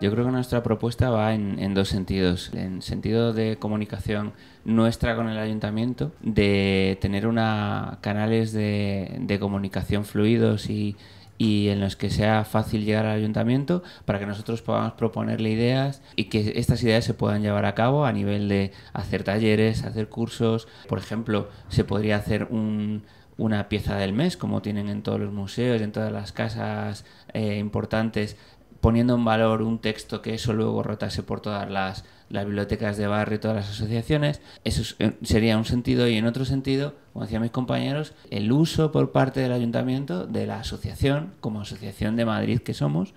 Yo creo que nuestra propuesta va en, dos sentidos. En sentido de comunicación nuestra con el ayuntamiento, de tener una, canales de, comunicación fluidos y, y en los que sea fácil llegar al ayuntamiento para que nosotros podamos proponerle ideas y que estas ideas se puedan llevar a cabo a nivel de hacer talleres, hacer cursos. Por ejemplo, se podría hacer un, una pieza del mes, como tienen en todos los museos, en todas las casas eh, importantes, poniendo en valor un texto que eso luego rotase por todas las, bibliotecas de barrio y todas las asociaciones. Eso eh, sería un sentido y en otro sentido, como decían mis compañeros, el uso por parte del ayuntamiento de la asociación, como asociación de Madrid que somos,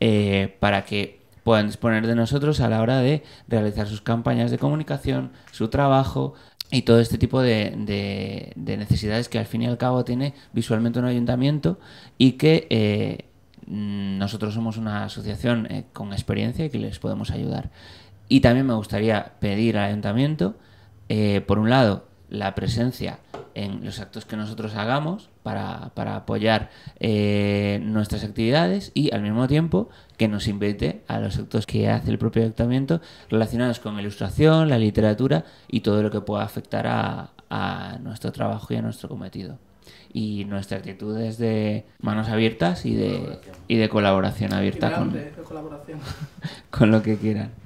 eh, para que puedan disponer de nosotros a la hora de realizar sus campañas de comunicación, su trabajo, y todo este tipo de, necesidades que al fin y al cabo tiene visualmente un ayuntamiento y que eh, nosotros somos una asociación eh, con experiencia y que les podemos ayudar. Y también me gustaría pedir al ayuntamiento, eh, por un lado, la presencia en los actos que nosotros hagamos para, apoyar eh, nuestras actividades y al mismo tiempo que nos invite a los actos que hace el propio ayuntamiento relacionados con ilustración, la literatura y todo lo que pueda afectar a, nuestro trabajo y a nuestro cometido. Y nuestra actitud es de manos abiertas y de, y de colaboración abierta con, con lo que quieran.